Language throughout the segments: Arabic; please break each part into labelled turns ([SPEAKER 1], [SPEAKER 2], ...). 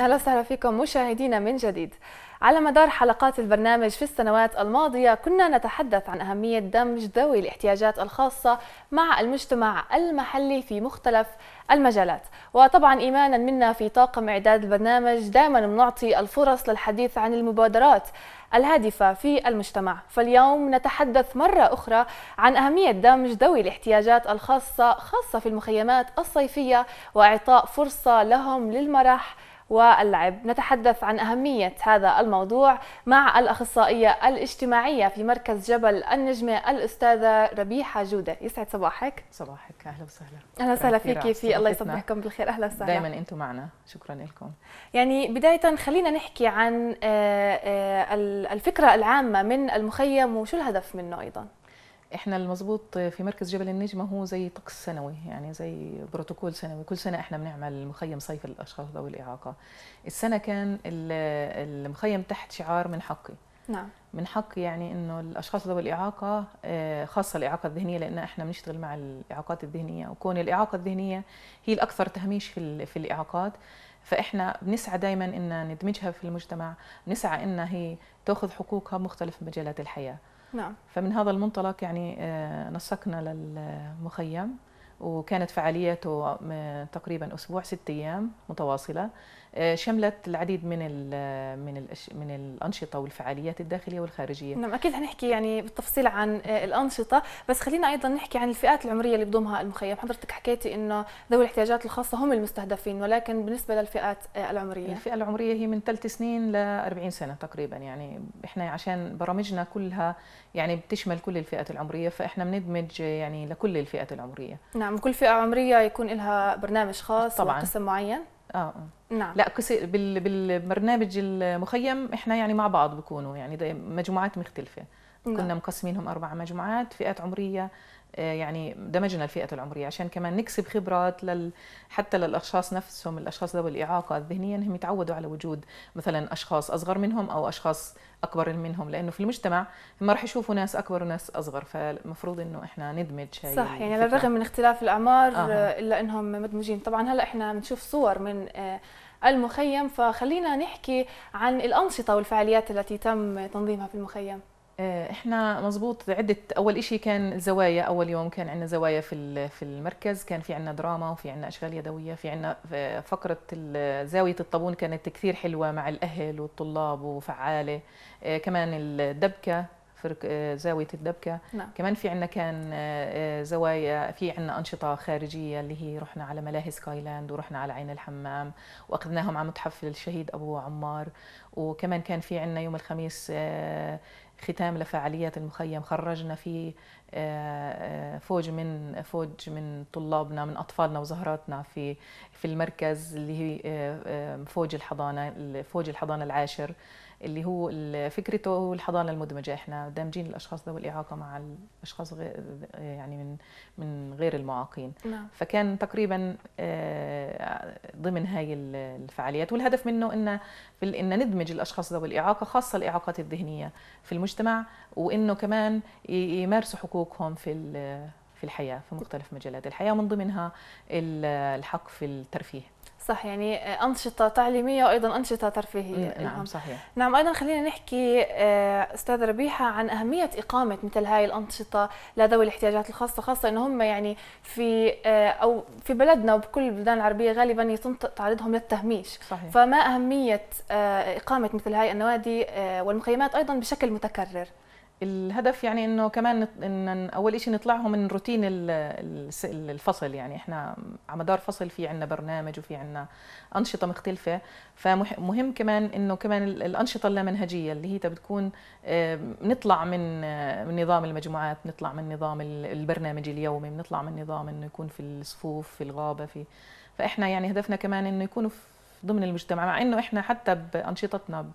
[SPEAKER 1] اهلا وسهلا فيكم مشاهدينا من جديد. على مدار حلقات البرنامج في السنوات الماضيه كنا نتحدث عن اهميه دمج ذوي الاحتياجات الخاصه مع المجتمع المحلي في مختلف المجالات، وطبعا ايمانا منا في طاقم اعداد البرنامج دائما بنعطي الفرص للحديث عن المبادرات الهادفه في المجتمع، فاليوم نتحدث مره اخرى عن اهميه دمج ذوي الاحتياجات الخاصه خاصه في المخيمات الصيفيه واعطاء فرصه لهم للمرح واللعب نتحدث عن أهمية هذا الموضوع مع الأخصائية الاجتماعية في مركز جبل النجمة الأستاذة ربيحة جودة يسعد صباحك صباحك
[SPEAKER 2] أهلا وسهلا أهلا وسهلا فيك في الله يصبحكم
[SPEAKER 1] بالخير أهلا وسهلا دائما أنتم
[SPEAKER 2] معنا شكرا لكم
[SPEAKER 1] يعني بداية خلينا نحكي عن آه، آه، الفكرة العامة من المخيم وشو الهدف منه أيضا
[SPEAKER 2] احنا المظبوط في مركز جبل النجمه هو زي طقس سنوي يعني زي بروتوكول سنوي كل سنه احنا بنعمل مخيم صيف للاشخاص ذوي الاعاقه السنه كان المخيم تحت شعار من حقي نعم من حق يعني انه الاشخاص ذوي الاعاقه آه، خاصه الاعاقه الذهنيه لان احنا بنشتغل مع الاعاقات الذهنيه وكون الاعاقه الذهنيه هي الاكثر تهميش في في الاعاقات فاحنا بنسعى دائما ان ندمجها في المجتمع بنسعى انها هي تاخذ حقوقها بمختلف مجالات الحياه نعم فمن هذا المنطلق يعني آه، نسقنا للمخيم وكانت فعاليته آه، تقريبا أسبوع ست أيام متواصلة آه، شملت العديد من الـ آه، من الـ من الانشطه والفعاليات الداخليه والخارجيه نعم
[SPEAKER 1] اكيد حنحكي يعني بالتفصيل عن آه، الانشطه بس خلينا ايضا نحكي عن الفئات العمريه اللي بضمها المخيم حضرتك حكيتي انه ذوي الاحتياجات الخاصه هم المستهدفين ولكن بالنسبه للفئات العمريه الفئه العمريه هي من ثلاث سنين ل 40 سنه تقريبا يعني
[SPEAKER 2] احنا عشان برامجنا كلها يعني بتشمل كل الفئات العمريه فاحنا بندمج يعني لكل الفئات العمريه
[SPEAKER 1] نعم كل فئه عمريه يكون لها برنامج خاص طبعا وقسم معين آه،, اه نعم لا
[SPEAKER 2] كسر بالبرنامج المخيم احنا يعني مع بعض بكونوا يعني مجموعات مختلفه نعم. كنا مقسمينهم أربع مجموعات فئات عمرية آه، يعني دمجنا الفئة العمرية عشان كمان نكسب خبرات لل حتى للأشخاص نفسهم الأشخاص ذوي الإعاقة الذهنية أنهم يتعودوا على وجود مثلا أشخاص أصغر منهم أو أشخاص أكبر منهم لأنه في المجتمع ما راح يشوفوا ناس أكبر وناس أصغر فالمفروض إنه إحنا ندمج هاي صح يعني على الرغم من
[SPEAKER 1] اختلاف الأعمار آه. آه، إلا أنهم مدموجين طبعا هلأ إحنا بنشوف صور من آه، المخيم فخلينا نحكي عن الأنشطة والفعاليات التي تم تنظيمها في المخيم
[SPEAKER 2] آه، احنا مزبوط عده اول شيء كان زوايا اول يوم كان عندنا زوايا في في المركز كان في عندنا دراما وفي عندنا اشغال يدويه في عندنا آه، فقره زاويه الطابون كانت كثير حلوه مع الاهل والطلاب وفعاله آه، كمان الدبكه فرق زاويه الدبكه نعم. كمان في عندنا كان زوايا في عندنا انشطه خارجيه اللي هي رحنا على ملاهي سكاي لاند ورحنا على عين الحمام واخذناهم على متحف الشهيد ابو عمار وكمان كان في عندنا يوم الخميس ختام لفعاليات المخيم خرجنا فيه آه، آه، فوج من فوج من طلابنا من اطفالنا وزهراتنا في في المركز اللي هي آه، فوج الحضانه فوج الحضانه العاشر اللي هو فكرته هو الحضانه المدمجه احنا دامجين الاشخاص ذوي الاعاقه مع الاشخاص غير يعني من من غير المعاقين نعم. فكان تقريبا ضمن هاي الفعاليات والهدف منه ان ان ندمج الاشخاص ذوي الاعاقه خاصه الاعاقات الذهنيه في المجتمع وانه كمان يمارسوا حقوق حقوقهم في في الحياه في مختلف مجالات الحياه من ضمنها الحق في الترفيه
[SPEAKER 1] صح يعني أنشطة تعليمية وأيضا أنشطة ترفيهية نعم لهم. نعم. صحيح نعم أيضا خلينا نحكي آه، أستاذ ربيحة عن أهمية إقامة مثل هاي الأنشطة لذوي الاحتياجات الخاصة خاصة إن هم يعني في آه، أو في بلدنا وبكل البلدان العربية غالبا يتم تعرضهم للتهميش صحيح. فما أهمية آه، إقامة مثل هاي النوادي والمخيمات أيضا بشكل متكرر
[SPEAKER 2] الهدف يعني انه كمان ان اول شيء نطلعهم من روتين الفصل يعني احنا على مدار فصل في عندنا برنامج وفي عندنا انشطه مختلفه فمهم كمان انه كمان الانشطه اللامنهجيه اللي هي بتكون نطلع آه، من نظام المجموعات نطلع من نظام البرنامج اليومي بنطلع من نظام انه يكون في الصفوف في الغابه في فاحنا يعني هدفنا كمان انه يكونوا في ضمن المجتمع مع انه احنا حتى بانشطتنا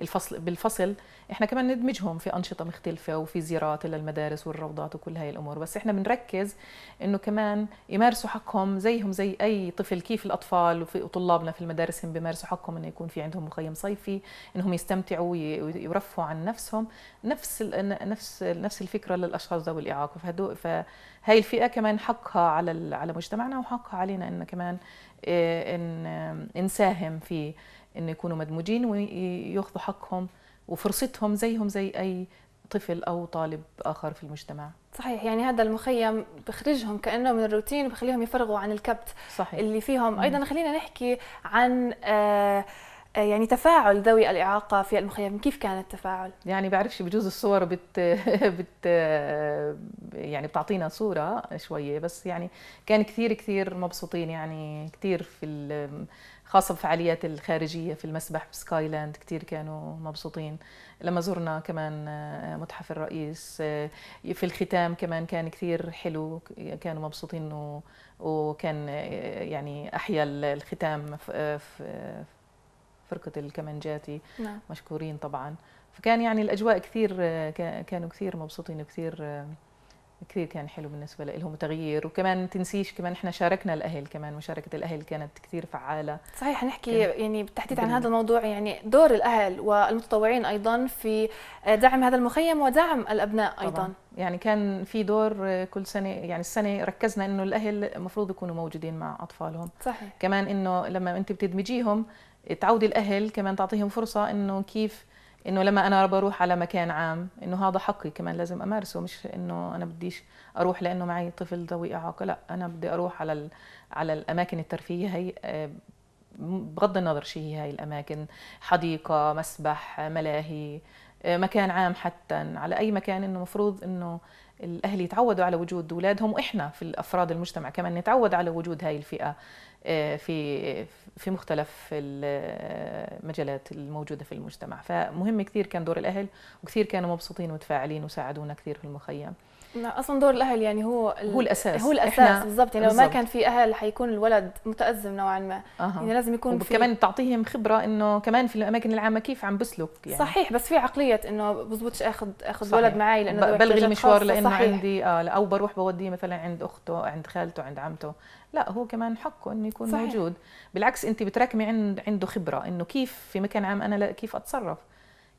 [SPEAKER 2] الفصل بالفصل احنا كمان ندمجهم في انشطه مختلفه وفي زيارات للمدارس والروضات وكل هاي الامور بس احنا بنركز انه كمان يمارسوا حقهم زيهم زي اي طفل كيف الاطفال وطلابنا في المدارس هم بيمارسوا حقهم انه يكون في عندهم مخيم صيفي انهم يستمتعوا ويرفهوا عن نفسهم نفس نفس نفس الفكره للاشخاص ذوي الاعاقه فهدو فهي الفئه كمان حقها على على مجتمعنا وحقها علينا ان كمان إيه، إن نساهم في إن يكونوا مدموجين وياخذوا حقهم وفرصتهم زيهم زي أي طفل أو طالب آخر في المجتمع
[SPEAKER 1] صحيح يعني هذا المخيم بخرجهم كانه من الروتين وبخليهم يفرغوا عن الكبت صحيح. اللي فيهم ايضا خلينا نحكي عن آه آه، يعني تفاعل ذوي الإعاقة في المخيم كيف كان التفاعل؟
[SPEAKER 2] يعني بعرفش بجوز الصور بت, بت آه، يعني بتعطينا صورة شوية بس يعني كان كثير كثير مبسوطين يعني كثير في خاصة بفعاليات الخارجية في المسبح بسكايلاند كثير كانوا مبسوطين لما زرنا كمان آه، متحف الرئيس في الختام كمان كان كثير حلو كانوا مبسوطين وكان يعني أحيا الختام في فرقه الكمنجاتي نعم. مشكورين طبعا فكان يعني الاجواء كثير كانوا كثير مبسوطين وكثير كثير كان حلو بالنسبه لهم تغيير وكمان تنسيش كمان احنا شاركنا الاهل كمان مشاركه الاهل كانت كثير فعاله
[SPEAKER 1] صحيح نحكي يعني بالتحديد عن هذا الموضوع يعني دور الاهل والمتطوعين ايضا في دعم هذا المخيم ودعم الابناء ايضا طبعا. يعني كان في دور كل سنه يعني السنه ركزنا انه الاهل
[SPEAKER 2] المفروض يكونوا موجودين مع اطفالهم صحيح كمان انه لما انت بتدمجيهم تعودي الاهل كمان تعطيهم فرصه انه كيف انه لما انا بروح على مكان عام انه هذا حقي كمان لازم امارسه مش انه انا بديش اروح لانه معي طفل ذوي اعاقه لا انا بدي اروح على على الاماكن الترفيهيه هي آه، بغض النظر شو هي هاي الاماكن حديقه مسبح ملاهي آه، مكان عام حتى على اي مكان انه مفروض انه الاهل يتعودوا على وجود اولادهم واحنا في الافراد المجتمع كمان نتعود على وجود هاي الفئه آه، في في مختلف المجالات آه، الموجوده في المجتمع فمهم كثير كان دور الاهل وكثير كانوا مبسوطين ومتفاعلين وساعدونا كثير في المخيم
[SPEAKER 1] اصلا دور الاهل يعني هو هو الاساس هو الاساس بالضبط يعني لو ما كان في اهل حيكون الولد متازم نوعا ما أه. يعني لازم يكون في كمان تعطيهم
[SPEAKER 2] خبره انه كمان في الاماكن العامه كيف عم بسلك يعني صحيح
[SPEAKER 1] بس في عقليه انه بزبطش اخذ اخذ ولد معي لانه بلغي المشوار لانه صحيح.
[SPEAKER 2] عندي اه او بروح بوديه مثلا عند اخته عند خالته عند عمته لا هو كمان حقه انه يكون صحيح. موجود بالعكس انت بتراكمي عند عنده خبره انه كيف في مكان عام انا لا كيف اتصرف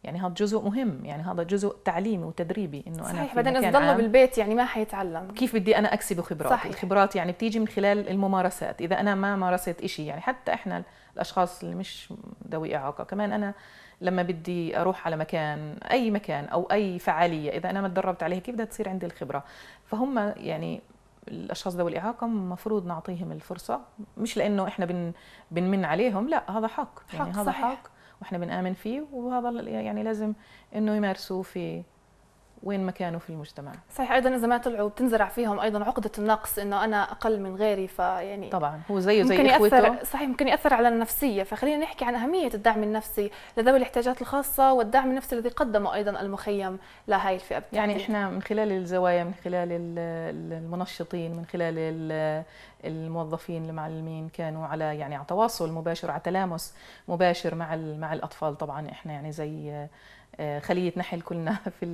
[SPEAKER 2] يعني هذا جزء مهم يعني هذا جزء تعليمي وتدريبي انه انا صحيح بعدين اذا بالبيت
[SPEAKER 1] يعني ما حيتعلم
[SPEAKER 2] كيف بدي انا اكسب خبرات صحيح. الخبرات يعني بتيجي من خلال الممارسات اذا انا ما مارست شيء يعني حتى احنا الاشخاص اللي مش ذوي اعاقه كمان انا لما بدي اروح على مكان اي مكان او اي فعاليه اذا انا ما تدربت عليها كيف بدها تصير عندي الخبره فهم يعني الاشخاص ذوي الاعاقه المفروض نعطيهم الفرصه مش لانه احنا بن بنمن عليهم لا هذا حق, يعني حق يعني هذا صحيح. حق واحنا بنآمن فيه وهذا يعني لازم انه يمارسوه في وين مكانه في المجتمع
[SPEAKER 1] صحيح ايضا اذا ما طلعوا بتنزرع فيهم ايضا عقده النقص انه انا اقل من غيري فيعني طبعا
[SPEAKER 2] هو زيه زي ممكن اخوته يأثر
[SPEAKER 1] صحيح ممكن ياثر على النفسيه فخلينا نحكي عن اهميه الدعم النفسي لذوي الاحتياجات الخاصه والدعم النفسي الذي قدمه ايضا المخيم لهي الفئه بالتحديد. يعني احنا
[SPEAKER 2] من خلال الزوايا من خلال المنشطين من خلال الموظفين المعلمين كانوا على يعني على تواصل مباشر على تلامس مباشر مع مع الاطفال طبعا احنا يعني زي آه، خليه نحل كلنا في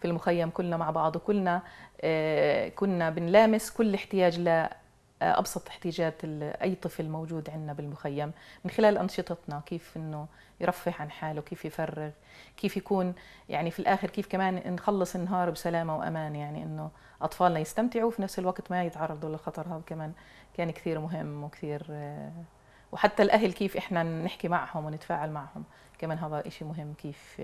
[SPEAKER 2] في المخيم كلنا مع بعض وكلنا آه، كنا بنلامس كل احتياج لابسط آه، احتياجات اي طفل موجود عندنا بالمخيم من خلال انشطتنا كيف انه يرفه عن حاله كيف يفرغ كيف يكون يعني في الاخر كيف كمان نخلص النهار بسلامه وامان يعني انه اطفالنا يستمتعوا وفي نفس الوقت ما يتعرضوا للخطر هذا كمان كان كثير مهم وكثير وحتى الاهل كيف احنا نحكي معهم ونتفاعل معهم كمان هذا شيء مهم كيف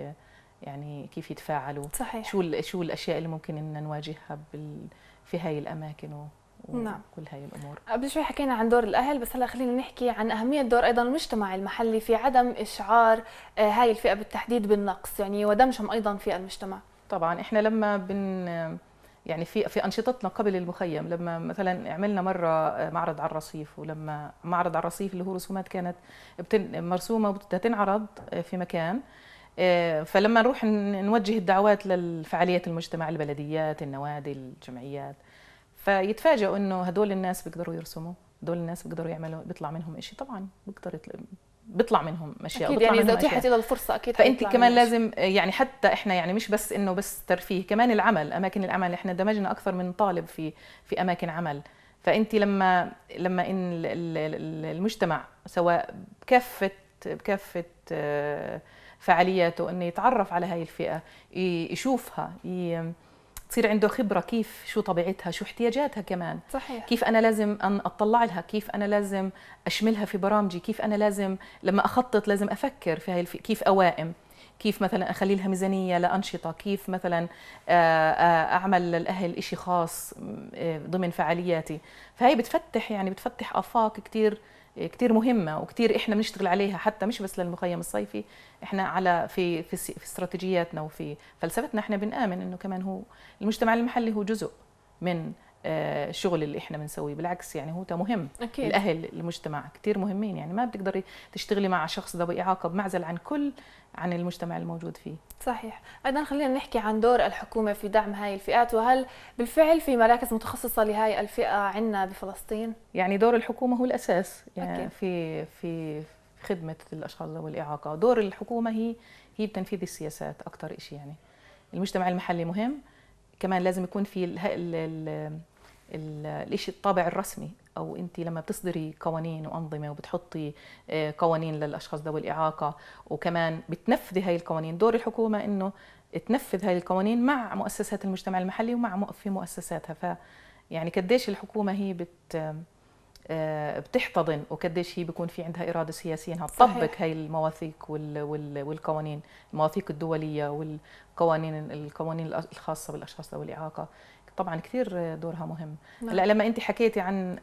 [SPEAKER 2] يعني كيف يتفاعلوا صحيح. شو شو الاشياء اللي ممكن ان نواجهها بال في هاي الاماكن و... نعم كل هاي الامور
[SPEAKER 1] قبل شوي حكينا عن دور الاهل بس هلا خلينا نحكي عن اهميه دور ايضا المجتمع المحلي في عدم اشعار آه، هاي الفئه بالتحديد بالنقص يعني ودمجهم ايضا في المجتمع
[SPEAKER 2] طبعا احنا لما بن يعني في في انشطتنا قبل المخيم لما مثلا عملنا مره معرض على الرصيف ولما معرض على الرصيف اللي هو رسومات كانت بتن مرسومه وبدها تنعرض آه، في مكان آه، فلما نروح نوجه الدعوات للفعاليات المجتمع البلديات النوادي الجمعيات فيتفاجئوا انه هدول الناس بيقدروا يرسموا هدول الناس بيقدروا يعملوا بيطلع منهم شيء طبعا بيقدر بيطلع منهم اشياء اكيد يعني اذا اتيحت له الفرصه اكيد فانت كمان لازم آه، يعني حتى احنا يعني مش بس انه بس ترفيه كمان العمل اماكن العمل احنا دمجنا اكثر من طالب في في اماكن عمل فانت لما لما ان المجتمع سواء بكافه بكافه آه، فعالياته انه يتعرف على هاي الفئه يشوفها ي... تصير عنده خبره كيف شو طبيعتها شو احتياجاتها كمان صحيح. كيف انا لازم أن اطلع لها كيف انا لازم اشملها في برامجي كيف انا لازم لما اخطط لازم افكر في هاي الف... كيف اوائم كيف مثلا اخلي لها ميزانيه لانشطه كيف مثلا آه، آه، اعمل للاهل شيء خاص آه، ضمن فعالياتي فهي بتفتح يعني بتفتح افاق كثير كثير مهمه وكثير احنا بنشتغل عليها حتى مش بس للمخيم الصيفي احنا على في في, في استراتيجياتنا وفي فلسفتنا احنا بنآمن انه كمان هو المجتمع المحلي هو جزء من الشغل آه، اللي احنا بنسويه بالعكس يعني هو مهم أكيد. الاهل المجتمع كثير مهمين يعني ما بتقدري تشتغلي مع شخص ذوي اعاقه بمعزل عن كل عن المجتمع الموجود فيه
[SPEAKER 1] صحيح ايضا خلينا نحكي عن دور الحكومه في دعم هاي الفئات وهل بالفعل في مراكز متخصصه لهاي الفئه عندنا بفلسطين
[SPEAKER 2] يعني دور الحكومه هو الاساس يعني أكيد. في في خدمه الاشخاص ذوي الاعاقه دور الحكومه هي هي بتنفيذ السياسات اكثر شيء يعني المجتمع المحلي مهم كمان لازم يكون في الشيء الطابع الرسمي او انت لما بتصدري قوانين وانظمه وبتحطي آه، قوانين للاشخاص ذوي الاعاقه وكمان بتنفذي هاي القوانين دور الحكومه انه تنفذ هاي القوانين مع مؤسسات المجتمع المحلي ومع في مؤسساتها ف يعني قديش الحكومه هي بت آه، بتحتضن وقديش هي بيكون في عندها اراده سياسيه انها تطبق هاي المواثيق والقوانين المواثيق الدوليه والقوانين القوانين الخاصه بالاشخاص ذوي الاعاقه طبعا كثير دورها مهم هلا نعم. لما انت حكيتي عن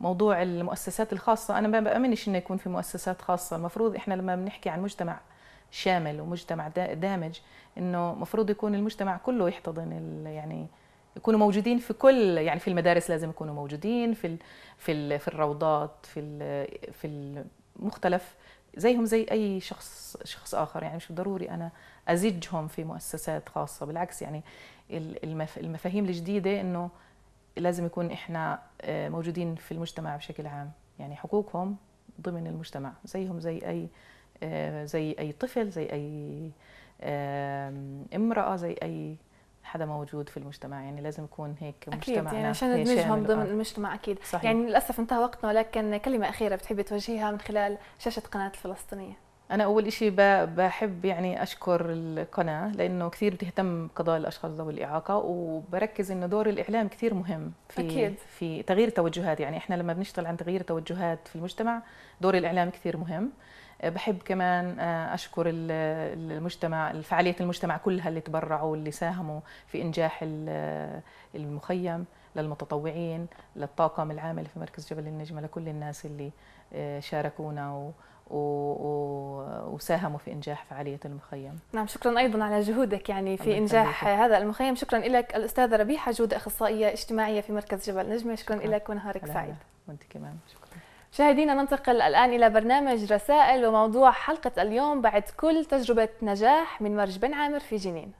[SPEAKER 2] موضوع المؤسسات الخاصه انا ما بامنش انه يكون في مؤسسات خاصه المفروض احنا لما بنحكي عن مجتمع شامل ومجتمع دامج انه المفروض يكون المجتمع كله يحتضن يعني يكونوا موجودين في كل يعني في المدارس لازم يكونوا موجودين في الـ في الـ في الروضات في الـ في المختلف زيهم زي اي شخص شخص اخر يعني مش ضروري انا ازجهم في مؤسسات خاصه بالعكس يعني المفاهيم الجديده انه لازم يكون احنا آه، موجودين في المجتمع بشكل عام يعني حقوقهم ضمن المجتمع زيهم زي اي آه، زي اي طفل زي اي امراه زي اي حدا موجود في المجتمع يعني لازم يكون هيك مجتمعنا اكيد يعني عشان ندمجهم ضمن آه. المجتمع
[SPEAKER 1] اكيد صحيح. يعني للاسف انتهى وقتنا ولكن كلمه اخيره بتحبي توجهيها من خلال شاشه قناه الفلسطينيه
[SPEAKER 2] انا اول إشي بحب يعني اشكر القناه لانه كثير بتهتم بقضايا الاشخاص ذوي الاعاقه وبركز انه دور الاعلام كثير مهم في أكيد. في تغيير توجهات يعني احنا لما بنشتغل عن تغيير توجهات في المجتمع دور الاعلام كثير مهم أه، بحب كمان أه، اشكر المجتمع الفعالية المجتمع كلها اللي تبرعوا واللي ساهموا في انجاح المخيم للمتطوعين للطاقم العامل في مركز جبل النجمه لكل الناس اللي أه، شاركونا و... وساهموا في انجاح فعاليه المخيم.
[SPEAKER 1] نعم شكرا ايضا على جهودك يعني في انجاح خليك. هذا المخيم، شكرا لك الاستاذه ربيحه جود اخصائيه اجتماعيه في مركز جبل نجمه، شكرا, شكرا. لك ونهارك سعيد.
[SPEAKER 2] وانت كمان شكرا.
[SPEAKER 1] مشاهدينا ننتقل الان الى برنامج رسائل وموضوع حلقه اليوم بعد كل تجربه نجاح من مرج بن عامر في جنين.